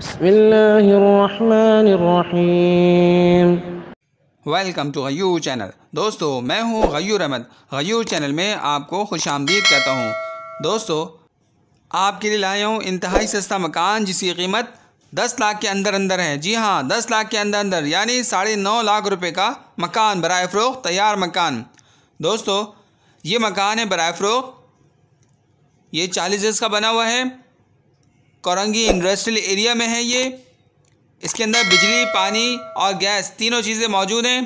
بسم الله الرحمن الرحيم welcome to Gayur channel दोस्तों मैं हूं गयूर अहमद गयूर चैनल में आपको खुश आमदीद कहता हूं दोस्तों आपके लिए लाया हूं इंतहाई सस्ता मकान जिसकी कीमत दस लाख के अंदर अंदर है जी हाँ दस लाख के अंदर अंदर यानी साढ़े नौ लाख रुपए का मकान बरए फ़रोख तैयार मकान दोस्तों ये मकान है बरए फ़रोख ये चालीस गज़ का बना हुआ है करंगी इंडस्ट्रियल एरिया में है ये इसके अंदर बिजली पानी और गैस तीनों चीज़ें मौजूद हैं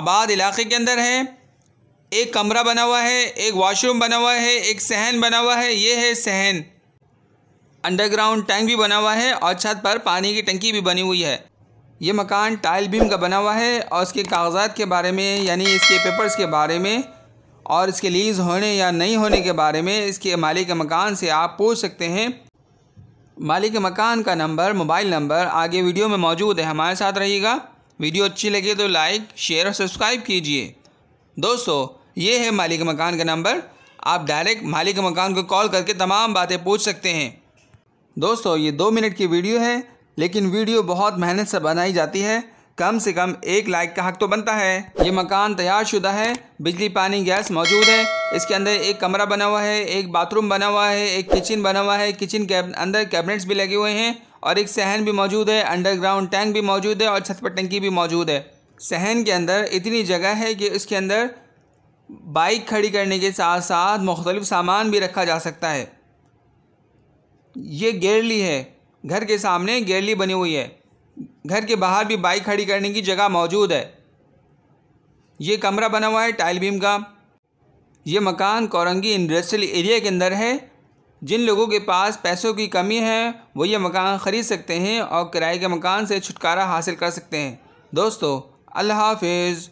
आबाद इलाके के अंदर है एक कमरा बना हुआ है एक वॉशरूम बना हुआ है एक सहन बना हुआ है ये है सहन अंडरग्राउंड टैंक भी बना हुआ है और छत पर पानी की टंकी भी बनी हुई है ये मकान टाइल बीम का बना हुआ है और इसके कागजात के बारे में यानी इसके पेपर्स के बारे में और इसके लीज़ होने या नहीं होने के बारे में इसके मालिक मकान से आप पूछ सकते हैं मालिक मकान का नंबर मोबाइल नंबर आगे वीडियो में मौजूद है हमारे साथ रहिएगा वीडियो अच्छी लगे तो लाइक शेयर और सब्सक्राइब कीजिए दोस्तों ये है मालिक मकान का नंबर आप डायरेक्ट मालिक मकान को कॉल करके तमाम बातें पूछ सकते हैं दोस्तों ये दो मिनट की वीडियो है लेकिन वीडियो बहुत मेहनत से बनाई जाती है कम से कम एक लाख का हक तो बनता है ये मकान तैयार शुदा है बिजली पानी गैस मौजूद है इसके अंदर एक कमरा बना हुआ है एक बाथरूम बना हुआ है एक किचन बना हुआ है किचन के अं-, अंदर कैबिनेट्स भी लगे हुए हैं और एक सहन भी मौजूद है अंडरग्राउंड टैंक भी मौजूद है और छत पर टंकी भी मौजूद है सहन के अंदर इतनी जगह है कि उसके अंदर बाइक खड़ी करने के साथ साथ मुख्तलिफ सामान भी रखा जा सकता है ये गेरली है घर के सामने गेरली बनी हुई है घर के बाहर भी बाइक खड़ी करने की जगह मौजूद है ये कमरा बना हुआ है टाइल बीम का ये मकान कोरंगी इंडस्ट्रियल एरिया के अंदर है जिन लोगों के पास पैसों की कमी है वो ये मकान ख़रीद सकते हैं और किराए के मकान से छुटकारा हासिल कर सकते हैं दोस्तों अल्लाह हाफिज़